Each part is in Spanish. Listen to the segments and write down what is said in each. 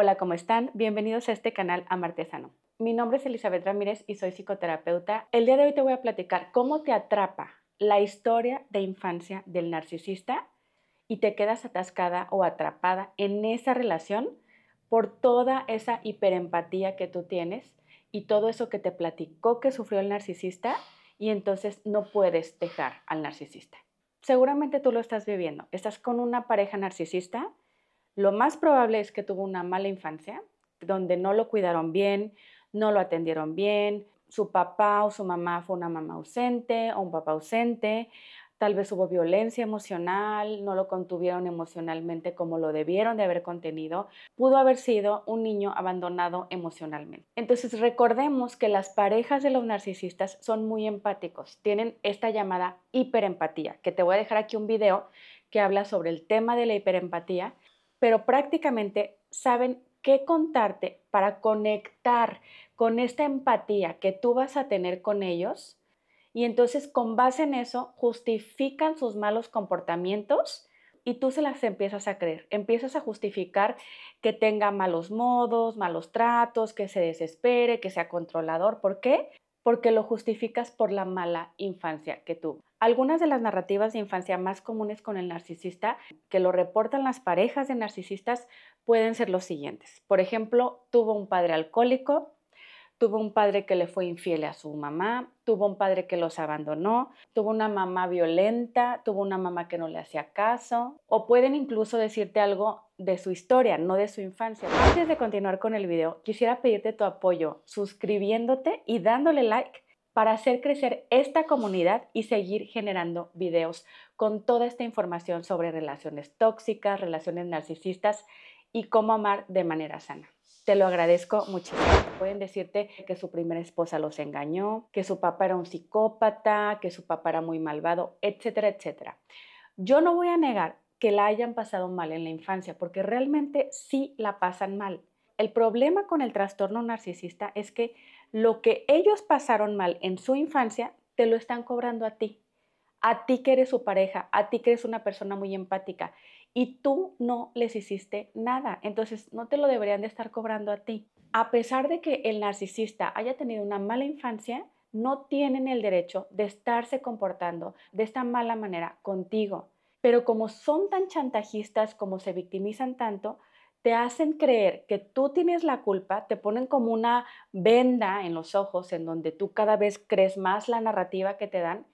Hola, ¿cómo están? Bienvenidos a este canal Amartesano. Mi nombre es Elizabeth Ramírez y soy psicoterapeuta. El día de hoy te voy a platicar cómo te atrapa la historia de infancia del narcisista y te quedas atascada o atrapada en esa relación por toda esa hiperempatía que tú tienes y todo eso que te platicó que sufrió el narcisista y entonces no puedes dejar al narcisista. Seguramente tú lo estás viviendo. Estás con una pareja narcisista lo más probable es que tuvo una mala infancia, donde no lo cuidaron bien, no lo atendieron bien, su papá o su mamá fue una mamá ausente o un papá ausente, tal vez hubo violencia emocional, no lo contuvieron emocionalmente como lo debieron de haber contenido, pudo haber sido un niño abandonado emocionalmente. Entonces recordemos que las parejas de los narcisistas son muy empáticos, tienen esta llamada hiperempatía, que te voy a dejar aquí un video que habla sobre el tema de la hiperempatía pero prácticamente saben qué contarte para conectar con esta empatía que tú vas a tener con ellos y entonces con base en eso justifican sus malos comportamientos y tú se las empiezas a creer, empiezas a justificar que tenga malos modos, malos tratos, que se desespere, que sea controlador. ¿Por qué? porque lo justificas por la mala infancia que tuvo. Algunas de las narrativas de infancia más comunes con el narcisista que lo reportan las parejas de narcisistas pueden ser los siguientes. Por ejemplo, tuvo un padre alcohólico, tuvo un padre que le fue infiel a su mamá, tuvo un padre que los abandonó, tuvo una mamá violenta, tuvo una mamá que no le hacía caso, o pueden incluso decirte algo de su historia, no de su infancia. Antes de continuar con el video, quisiera pedirte tu apoyo suscribiéndote y dándole like para hacer crecer esta comunidad y seguir generando videos con toda esta información sobre relaciones tóxicas, relaciones narcisistas y cómo amar de manera sana. Te lo agradezco muchísimo. Pueden decirte que su primera esposa los engañó, que su papá era un psicópata, que su papá era muy malvado, etcétera, etcétera. Yo no voy a negar que la hayan pasado mal en la infancia, porque realmente sí la pasan mal. El problema con el trastorno narcisista es que lo que ellos pasaron mal en su infancia, te lo están cobrando a ti. A ti que eres su pareja, a ti que eres una persona muy empática y tú no les hiciste nada. Entonces no te lo deberían de estar cobrando a ti. A pesar de que el narcisista haya tenido una mala infancia, no tienen el derecho de estarse comportando de esta mala manera contigo pero como son tan chantajistas, como se victimizan tanto, te hacen creer que tú tienes la culpa, te ponen como una venda en los ojos en donde tú cada vez crees más la narrativa que te dan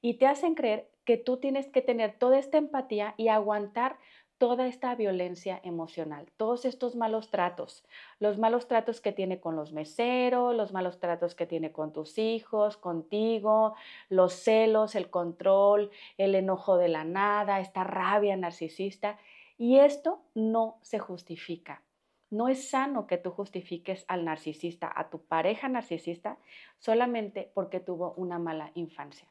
y te hacen creer que tú tienes que tener toda esta empatía y aguantar toda esta violencia emocional, todos estos malos tratos, los malos tratos que tiene con los meseros, los malos tratos que tiene con tus hijos, contigo, los celos, el control, el enojo de la nada, esta rabia narcisista. Y esto no se justifica. No es sano que tú justifiques al narcisista, a tu pareja narcisista, solamente porque tuvo una mala infancia.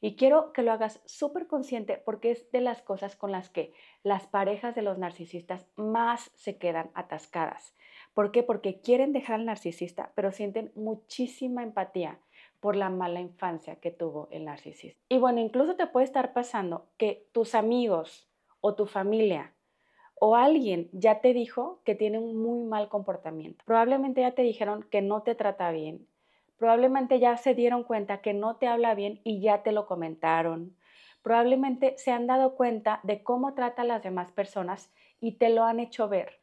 Y quiero que lo hagas súper consciente porque es de las cosas con las que las parejas de los narcisistas más se quedan atascadas. ¿Por qué? Porque quieren dejar al narcisista, pero sienten muchísima empatía por la mala infancia que tuvo el narcisista. Y bueno, incluso te puede estar pasando que tus amigos o tu familia o alguien ya te dijo que tiene un muy mal comportamiento. Probablemente ya te dijeron que no te trata bien, Probablemente ya se dieron cuenta que no te habla bien y ya te lo comentaron. Probablemente se han dado cuenta de cómo trata a las demás personas y te lo han hecho ver.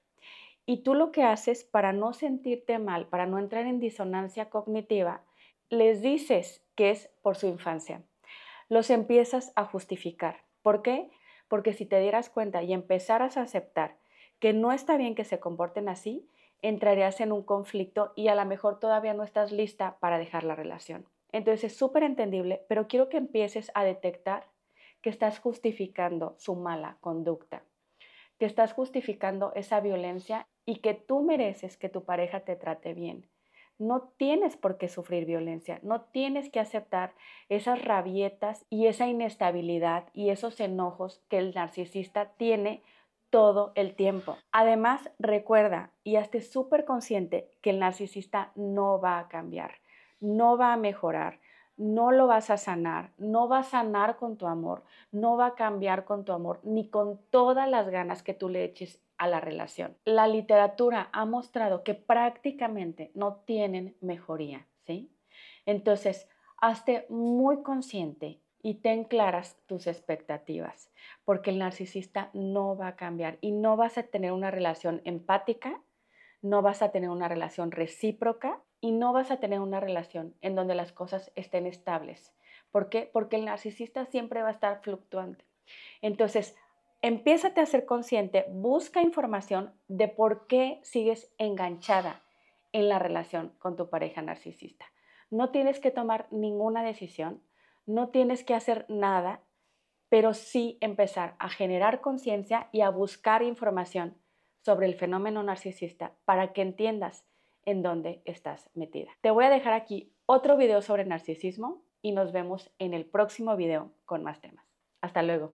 Y tú lo que haces para no sentirte mal, para no entrar en disonancia cognitiva, les dices que es por su infancia. Los empiezas a justificar. ¿Por qué? Porque si te dieras cuenta y empezaras a aceptar que no está bien que se comporten así, entrarías en un conflicto y a lo mejor todavía no estás lista para dejar la relación. Entonces es súper entendible, pero quiero que empieces a detectar que estás justificando su mala conducta, que estás justificando esa violencia y que tú mereces que tu pareja te trate bien. No tienes por qué sufrir violencia, no tienes que aceptar esas rabietas y esa inestabilidad y esos enojos que el narcisista tiene todo el tiempo. Además, recuerda y hazte súper consciente que el narcisista no va a cambiar, no va a mejorar, no lo vas a sanar, no va a sanar con tu amor, no va a cambiar con tu amor, ni con todas las ganas que tú le eches a la relación. La literatura ha mostrado que prácticamente no tienen mejoría, ¿sí? Entonces, hazte muy consciente y ten claras tus expectativas, porque el narcisista no va a cambiar y no vas a tener una relación empática, no vas a tener una relación recíproca y no vas a tener una relación en donde las cosas estén estables. ¿Por qué? Porque el narcisista siempre va a estar fluctuante. Entonces, empiézate a ser consciente, busca información de por qué sigues enganchada en la relación con tu pareja narcisista. No tienes que tomar ninguna decisión, no tienes que hacer nada, pero sí empezar a generar conciencia y a buscar información sobre el fenómeno narcisista para que entiendas en dónde estás metida. Te voy a dejar aquí otro video sobre narcisismo y nos vemos en el próximo video con más temas. Hasta luego.